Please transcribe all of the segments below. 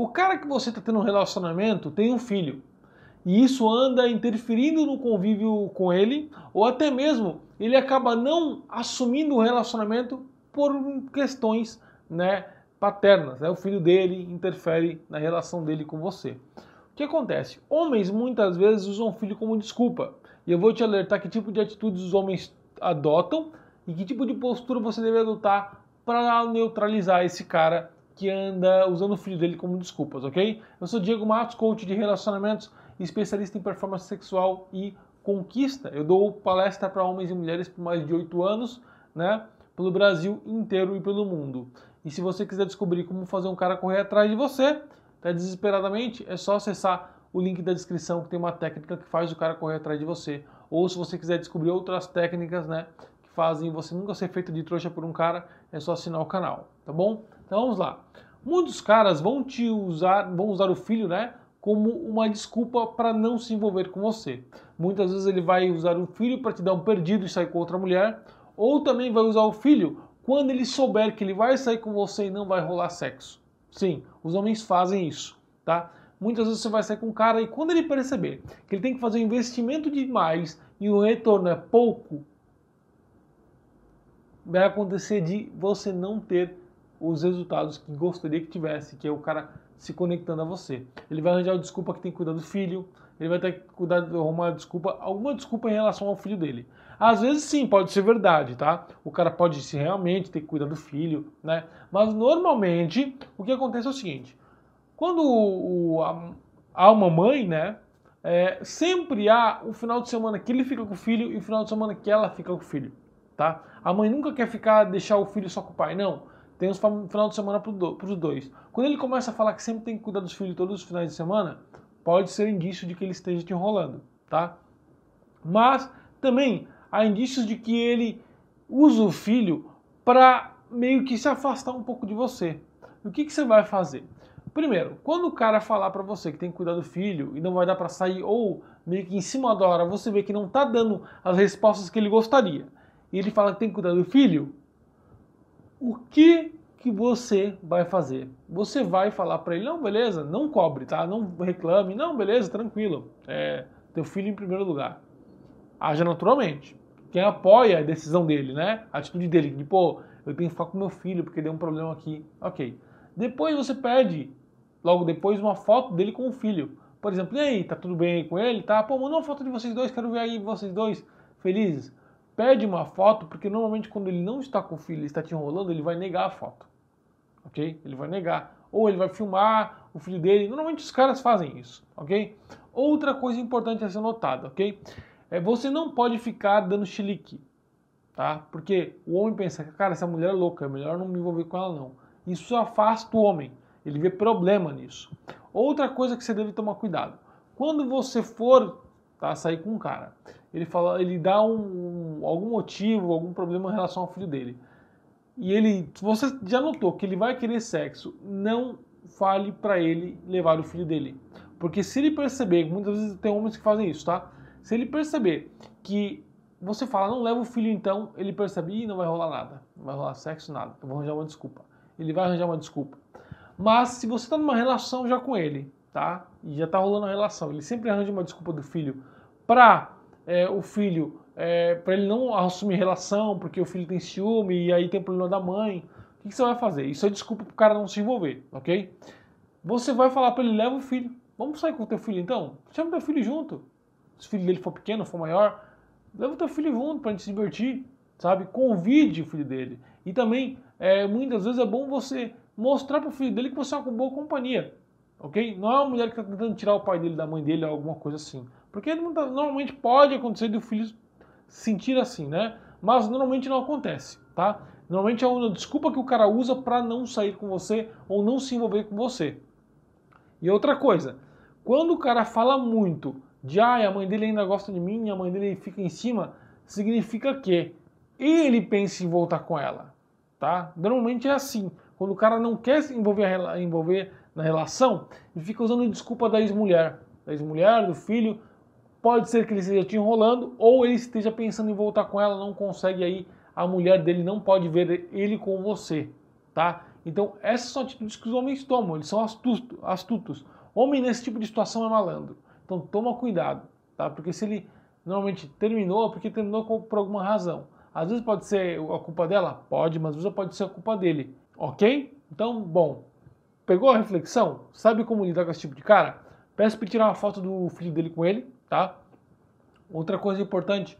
O cara que você está tendo um relacionamento tem um filho. E isso anda interferindo no convívio com ele, ou até mesmo ele acaba não assumindo o relacionamento por questões né, paternas. Né? O filho dele interfere na relação dele com você. O que acontece? Homens muitas vezes usam o filho como desculpa. E eu vou te alertar que tipo de atitudes os homens adotam e que tipo de postura você deve adotar para neutralizar esse cara que anda usando o filho dele como desculpas, ok? Eu sou Diego Matos, coach de relacionamentos, especialista em performance sexual e conquista. Eu dou palestra para homens e mulheres por mais de oito anos, né? Pelo Brasil inteiro e pelo mundo. E se você quiser descobrir como fazer um cara correr atrás de você, até tá desesperadamente, é só acessar o link da descrição que tem uma técnica que faz o cara correr atrás de você. Ou se você quiser descobrir outras técnicas, né, que fazem você nunca ser feito de trouxa por um cara, é só assinar o canal, tá bom? Então vamos lá. Muitos caras vão te usar, vão usar o filho, né, como uma desculpa para não se envolver com você. Muitas vezes ele vai usar o filho para te dar um perdido e sair com outra mulher, ou também vai usar o filho quando ele souber que ele vai sair com você e não vai rolar sexo. Sim, os homens fazem isso, tá? Muitas vezes você vai sair com um cara e quando ele perceber que ele tem que fazer um investimento demais e o retorno é pouco, vai acontecer de você não ter os resultados que gostaria que tivesse, que é o cara se conectando a você. Ele vai arranjar desculpa que tem que cuidar do filho, ele vai ter que cuidar de arrumar desculpa, alguma desculpa em relação ao filho dele. Às vezes sim, pode ser verdade, tá? O cara pode se realmente ter que cuidar do filho, né? Mas normalmente o que acontece é o seguinte: quando o, a, há uma mãe, né? É, sempre há o final de semana que ele fica com o filho e o final de semana que ela fica com o filho, tá? A mãe nunca quer ficar deixar o filho só com o pai, não tem um final de semana para os dois. Quando ele começa a falar que sempre tem que cuidar dos filhos todos os finais de semana, pode ser indício de que ele esteja te enrolando, tá? Mas também há indícios de que ele usa o filho para meio que se afastar um pouco de você. O que, que você vai fazer? Primeiro, quando o cara falar para você que tem que cuidar do filho e não vai dar para sair ou meio que em cima da hora você vê que não tá dando as respostas que ele gostaria e ele fala que tem que cuidar do filho, o que que você vai fazer? Você vai falar para ele, não, beleza, não cobre, tá? Não reclame, não, beleza, tranquilo. É teu filho em primeiro lugar. Haja naturalmente. Quem apoia a decisão dele, né? A atitude dele, de pô, eu tenho que ficar com meu filho porque deu um problema aqui. Ok. Depois você pede, logo depois, uma foto dele com o filho. Por exemplo, e aí, tá tudo bem aí com ele? Tá? Pô, manda uma foto de vocês dois, quero ver aí vocês dois felizes pede uma foto, porque normalmente quando ele não está com o filho ele está te enrolando, ele vai negar a foto. Ok? Ele vai negar. Ou ele vai filmar o filho dele. Normalmente os caras fazem isso, ok? Outra coisa importante a ser notada, ok? É você não pode ficar dando chilique, tá? Porque o homem pensa, cara, essa mulher é louca, é melhor não me envolver com ela não. Isso afasta o homem. Ele vê problema nisso. Outra coisa que você deve tomar cuidado. Quando você for tá? Sair com um cara. Ele fala, ele dá um, algum motivo, algum problema em relação ao filho dele. E ele, se você já notou que ele vai querer sexo, não fale para ele levar o filho dele. Porque se ele perceber, muitas vezes tem homens que fazem isso, tá? Se ele perceber que você fala, não leva o filho então, ele percebe, e não vai rolar nada, não vai rolar sexo, nada, eu vou arranjar uma desculpa. Ele vai arranjar uma desculpa. Mas se você está numa relação já com ele, tá? E já está rolando a relação. Ele sempre arranja uma desculpa do filho para é, o filho, é, para ele não assumir relação, porque o filho tem ciúme e aí tem problema da mãe. O que, que você vai fazer? Isso é desculpa para o cara não se envolver, ok? Você vai falar para ele, leva o filho. Vamos sair com o teu filho então? Chama o teu filho junto. Se o filho dele for pequeno, for maior, leva o teu filho junto para a gente se divertir, sabe? Convide o filho dele. E também, é, muitas vezes é bom você mostrar para o filho dele que você é uma boa companhia ok? Não é uma mulher que está tentando tirar o pai dele da mãe dele ou alguma coisa assim. Porque tá, normalmente pode acontecer do filho sentir assim, né? Mas normalmente não acontece, tá? Normalmente é uma desculpa que o cara usa para não sair com você ou não se envolver com você. E outra coisa, quando o cara fala muito de ah, a mãe dele ainda gosta de mim, a mãe dele fica em cima, significa que ele pensa em voltar com ela, tá? Normalmente é assim. Quando o cara não quer se envolver, envolver na relação, ele fica usando desculpa da ex-mulher, da ex-mulher, do filho. Pode ser que ele esteja te enrolando ou ele esteja pensando em voltar com ela, não consegue aí, a mulher dele não pode ver ele com você, tá? Então, essas são atitudes que os homens tomam, eles são astuto, astutos. Homem nesse tipo de situação é malandro. Então, toma cuidado, tá? Porque se ele normalmente terminou, é porque terminou por alguma razão. Às vezes pode ser a culpa dela? Pode, mas às vezes pode ser a culpa dele. Ok? Então, bom, pegou a reflexão? Sabe como lidar com esse tipo de cara? Peço para tirar uma foto do filho dele com ele, tá? Outra coisa importante,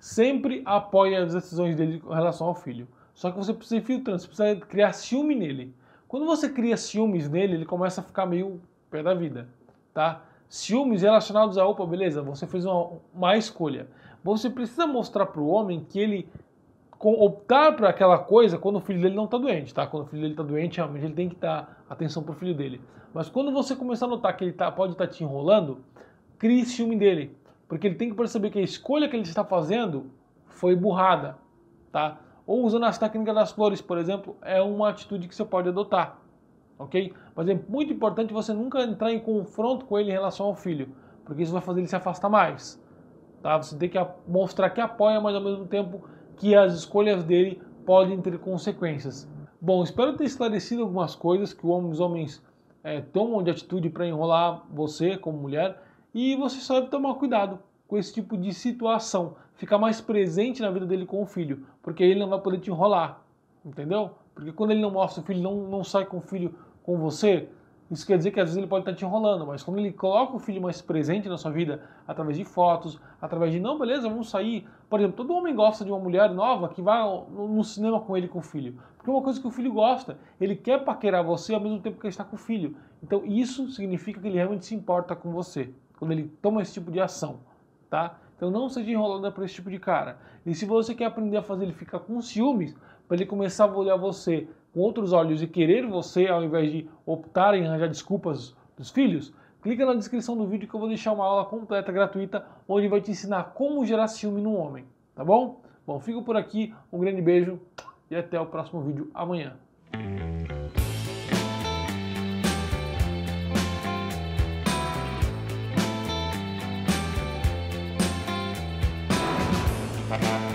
sempre apoie as decisões dele com relação ao filho. Só que você precisa ir filtrando, você precisa criar ciúme nele. Quando você cria ciúmes nele, ele começa a ficar meio pé da vida, tá? Ciúmes relacionados a, opa, beleza, você fez uma, uma escolha. Você precisa mostrar para o homem que ele optar por aquela coisa quando o filho dele não está doente, tá? Quando o filho dele está doente, realmente ele tem que dar atenção para o filho dele. Mas quando você começar a notar que ele tá, pode estar tá te enrolando, crie ciúme dele. Porque ele tem que perceber que a escolha que ele está fazendo foi burrada, tá? Ou usando as técnicas das flores, por exemplo, é uma atitude que você pode adotar, ok? Mas é muito importante você nunca entrar em confronto com ele em relação ao filho, porque isso vai fazer ele se afastar mais, tá? Você tem que mostrar que apoia, mas ao mesmo tempo que as escolhas dele podem ter consequências. Bom, espero ter esclarecido algumas coisas que os homens é, tomam de atitude para enrolar você como mulher e você só deve tomar cuidado com esse tipo de situação, ficar mais presente na vida dele com o filho, porque ele não vai poder te enrolar, entendeu? Porque quando ele não mostra o filho, não, não sai com o filho com você, isso quer dizer que às vezes ele pode estar tá te enrolando, mas quando ele coloca o filho mais presente na sua vida, através de fotos, através de não, beleza, vamos sair. Por exemplo, todo homem gosta de uma mulher nova que vai no cinema com ele com o filho. Porque é uma coisa que o filho gosta. Ele quer paquerar você ao mesmo tempo que ele está com o filho. Então isso significa que ele realmente se importa com você, quando ele toma esse tipo de ação, tá? Então não seja enrolada para esse tipo de cara. E se você quer aprender a fazer ele ficar com ciúmes, para ele começar a olhar você com outros olhos e querer você ao invés de optar em arranjar desculpas dos filhos? Clica na descrição do vídeo que eu vou deixar uma aula completa gratuita onde vai te ensinar como gerar ciúme no homem, tá bom? Bom, fico por aqui, um grande beijo e até o próximo vídeo amanhã. bye